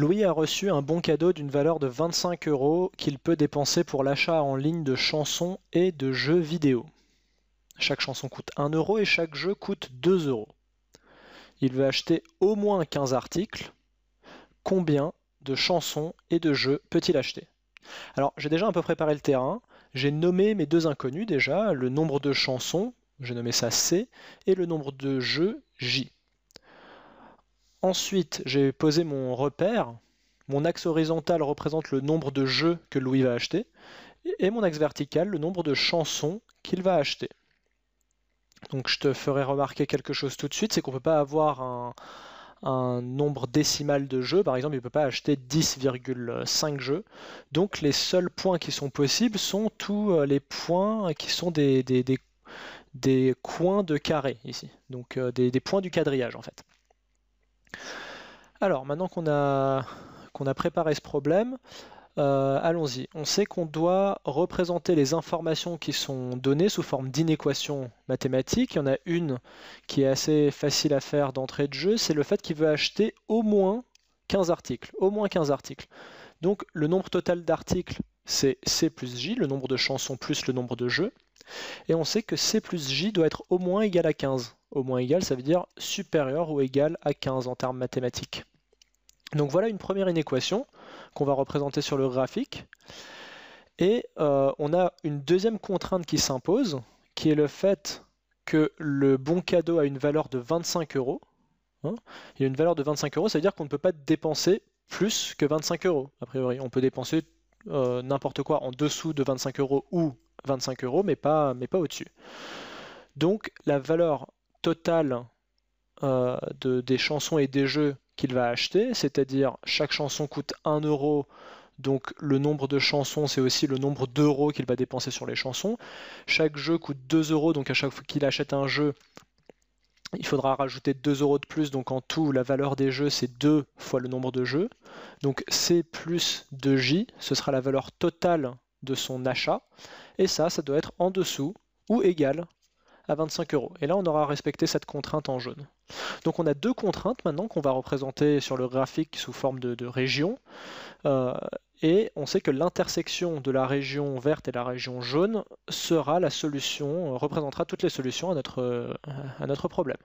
Louis a reçu un bon cadeau d'une valeur de 25 euros qu'il peut dépenser pour l'achat en ligne de chansons et de jeux vidéo. Chaque chanson coûte 1 euro et chaque jeu coûte 2 euros. Il veut acheter au moins 15 articles. Combien de chansons et de jeux peut-il acheter Alors j'ai déjà un peu préparé le terrain. J'ai nommé mes deux inconnus déjà, le nombre de chansons, j'ai nommé ça C, et le nombre de jeux J. Ensuite, j'ai posé mon repère. Mon axe horizontal représente le nombre de jeux que Louis va acheter. Et mon axe vertical, le nombre de chansons qu'il va acheter. Donc je te ferai remarquer quelque chose tout de suite, c'est qu'on ne peut pas avoir un, nombre décimal de jeux. Par exemple, il ne peut pas acheter 10,5 jeux. Donc les seuls points qui sont possibles sont tous euh, les points qui sont des, coins de carré ici. Donc euh, des, points du quadrillage en fait. Alors, maintenant qu'on a, a préparé ce problème, euh, allons-y. On sait qu'on doit représenter les informations qui sont données sous forme d'inéquations mathématiques. Il y en a une qui est assez facile à faire d'entrée de jeu, c'est le fait qu'il veut acheter au moins 15 articles. Au moins 15 articles. Donc le nombre total d'articles, c'est C plus J, le nombre de chansons plus le nombre de jeux. Et on sait que C plus J doit être au moins égal à 15. Au moins égal, ça veut dire supérieur ou égal à 15 en termes mathématiques. Donc voilà une première inéquation qu'on va représenter sur le graphique. Et euh, on a une deuxième contrainte qui s'impose, qui est le fait que le bon cadeau a une valeur de 25 euros. Hein Il a une valeur de 25 euros, ça veut dire qu'on ne peut pas dépenser plus que 25 euros, a priori. On peut dépenser euh, n'importe quoi en dessous de 25 euros ou 25 euros, mais pas, mais pas au-dessus. Donc la valeur total euh, de, des chansons et des jeux qu'il va acheter, c'est-à-dire chaque chanson coûte 1 euro, donc le nombre de chansons, c'est aussi le nombre d'euros qu'il va dépenser sur les chansons. Chaque jeu coûte 2 euros, donc à chaque fois qu'il achète un jeu, il faudra rajouter 2 euros de plus, donc en tout, la valeur des jeux, c'est 2 fois le nombre de jeux. Donc C plus 2J, ce sera la valeur totale de son achat, et ça, ça doit être en dessous ou égal à 25 euros. Et là, on aura respecté cette contrainte en jaune. Donc on a deux contraintes maintenant qu'on va représenter sur le graphique sous forme de, région. Euh, et on sait que l'intersection de la région verte et la région jaune sera la solution, représentera toutes les solutions à notre, euh, à notre problème.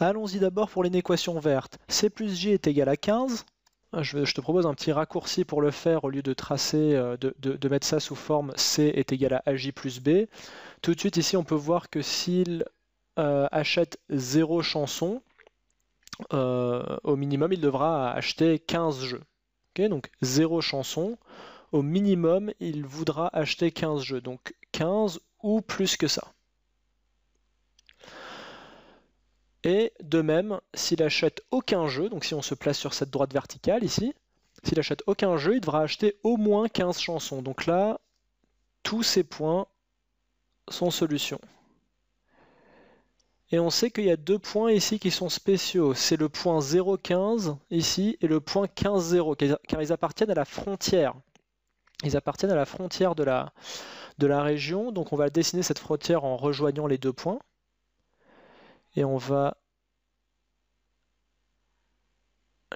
Allons-y d'abord pour l'inéquation verte. C plus J est égal à 15. Ah, je, te propose un petit raccourci pour le faire au lieu de tracer, euh, de, mettre ça sous forme C est égal à AJ plus B. Tout de suite ici on peut voir que s'il euh, achète 0 chansons, euh, au minimum il devra acheter 15 jeux. donc 0 chansons, au minimum il voudra acheter 15 jeux. Donc 15 ou plus que ça. Et de même, s'il achète aucun jeu, donc si on se place sur cette droite verticale ici, s'il achète aucun jeu, il devra acheter au moins 15 chansons. Donc là, tous ces points sont solutions. Et on sait qu'il y a deux points ici qui sont spéciaux. C'est le point 0,15 ici et le point 15,0 car ils appartiennent à la frontière. Ils appartiennent à la frontière de la, de la région. Donc on va dessiner cette frontière en rejoignant les deux points et on va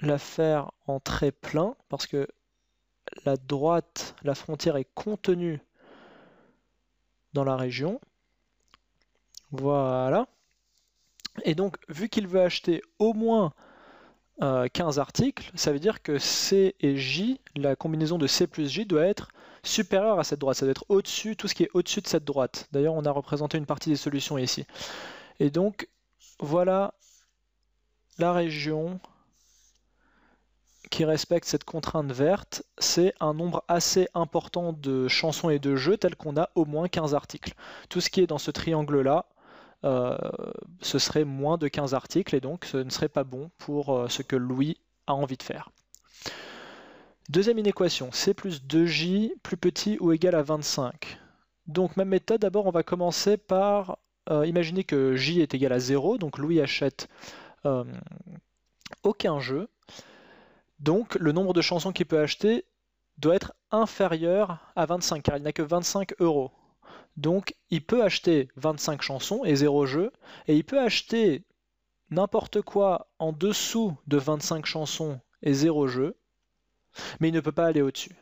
la faire en trait plein parce que la droite, la frontière est contenue dans la région. Voilà. Et donc, vu qu'il veut acheter au moins 15 euh, articles, ça veut dire que C et J, la combinaison de C plus J doit être supérieure à cette droite. Ça doit être au-dessus, tout ce qui est au-dessus de cette droite. D'ailleurs, on a représenté une partie des solutions ici. Et donc, voilà la région qui respecte cette contrainte verte, c'est un nombre assez important de chansons et de jeux tels qu'on a au moins 15 articles. Tout ce qui est dans ce triangle-là, euh, ce serait moins de 15 articles et donc ce ne serait pas bon pour euh, ce que Louis a envie de faire. Deuxième inéquation, C plus 2J plus petit ou égal à 25. Donc même méthode, d'abord on va commencer par euh, imaginez que J est égal à 0, donc Louis achète euh, aucun jeu. Donc le nombre de chansons qu'il peut acheter doit être inférieur à 25, car il n'a que 25 euros. Donc il peut acheter 25 chansons et 0 jeu, et il peut acheter n'importe quoi en dessous de 25 chansons et 0 jeu, mais il ne peut pas aller au-dessus.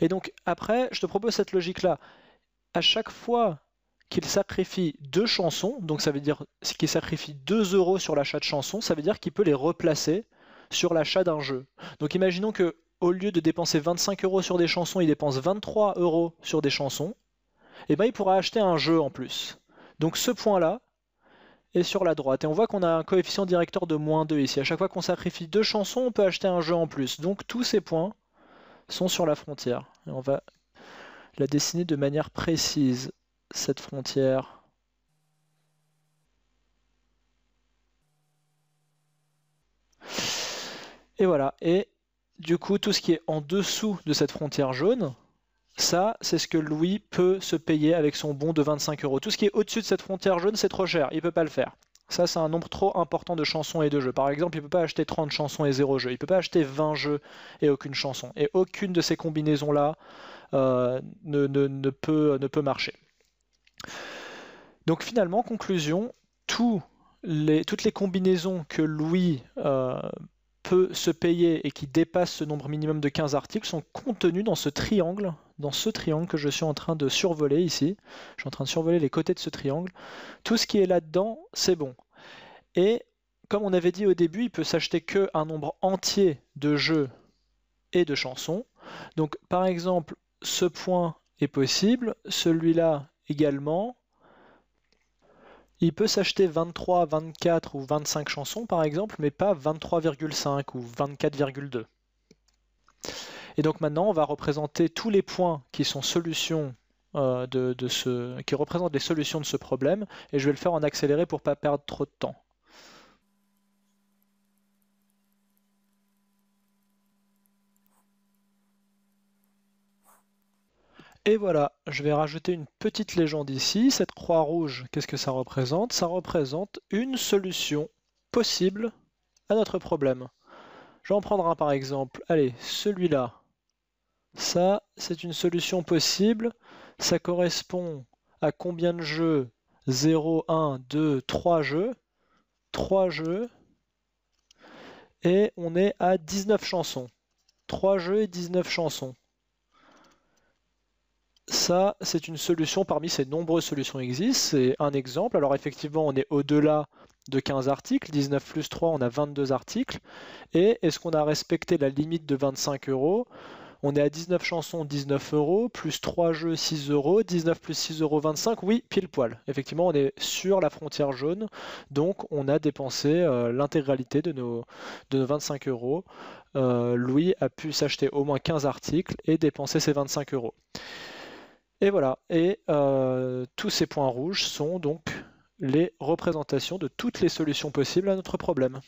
Et donc après, je te propose cette logique-là. À chaque fois qu'il sacrifie deux chansons, donc ça veut dire qu'il sacrifie 2 euros sur l'achat de chansons, ça veut dire qu'il peut les replacer sur l'achat d'un jeu. Donc imaginons que au lieu de dépenser 25 euros sur des chansons, il dépense 23 euros sur des chansons, et eh bien il pourra acheter un jeu en plus. Donc ce point-là est sur la droite. Et on voit qu'on a un coefficient directeur de moins 2 ici. À chaque fois qu'on sacrifie deux chansons, on peut acheter un jeu en plus. Donc tous ces points sont sur la frontière. Et on va la dessiner de manière précise cette frontière. Et voilà. Et du coup, tout ce qui est en dessous de cette frontière jaune, ça, c'est ce que Louis peut se payer avec son bon de 25 euros. Tout ce qui est au-dessus de cette frontière jaune, c'est trop cher. Il peut pas le faire. Ça, c'est un nombre trop important de chansons et de jeux. Par exemple, il peut pas acheter 30 chansons et 0 jeux. Il peut pas acheter 20 jeux et aucune chanson. Et aucune de ces combinaisons-là euh, ne, peut, ne peut marcher. Donc finalement, conclusion, toutes les combinaisons que Louis euh, peut se payer et qui dépassent ce nombre minimum de 15 articles sont contenues dans ce triangle, dans ce triangle que je suis en train de survoler ici. Je suis en train de survoler les côtés de ce triangle. Tout ce qui est là-dedans, c'est bon. Et comme on avait dit au début, il peut s'acheter qu'un nombre entier de jeux et de chansons. Donc par exemple, ce point est possible, celui-là également. Il peut s'acheter 23, 24 ou 25 chansons par exemple, mais pas 23,5 ou 24,2. Et donc maintenant, on va représenter tous les points qui sont solutions euh, de, ce, qui représentent les solutions de ce problème, et je vais le faire en accéléré pour ne pas perdre trop de temps. Et voilà, je vais rajouter une petite légende ici. Cette croix rouge, qu'est-ce que ça représente Ça représente une solution possible à notre problème. Je vais en prendre un par exemple. Allez, celui-là. Ça, c'est une solution possible. Ça correspond à combien de jeux 0, 1, 2, 3 jeux. 3 jeux. Et on est à 19 chansons. 3 jeux et 19 chansons ça, c'est une solution parmi ces nombreuses solutions qui existent. C'est un exemple. Alors effectivement, on est au-delà de 15 articles. 19 plus 3, on a 22 articles. Et est-ce qu'on a respecté la limite de 25 euros on est à 19 chansons, 19 euros, plus 3 jeux, 6 euros, 19 plus 6 euros, 25, oui, pile poil. Effectivement, on est sur la frontière jaune, donc on a dépensé euh, l'intégralité de nos, 25 euros. Euh, Louis a pu s'acheter au moins 15 articles et dépenser ses 25 euros. Et voilà, et euh, tous ces points rouges sont donc les représentations de toutes les solutions possibles à notre problème.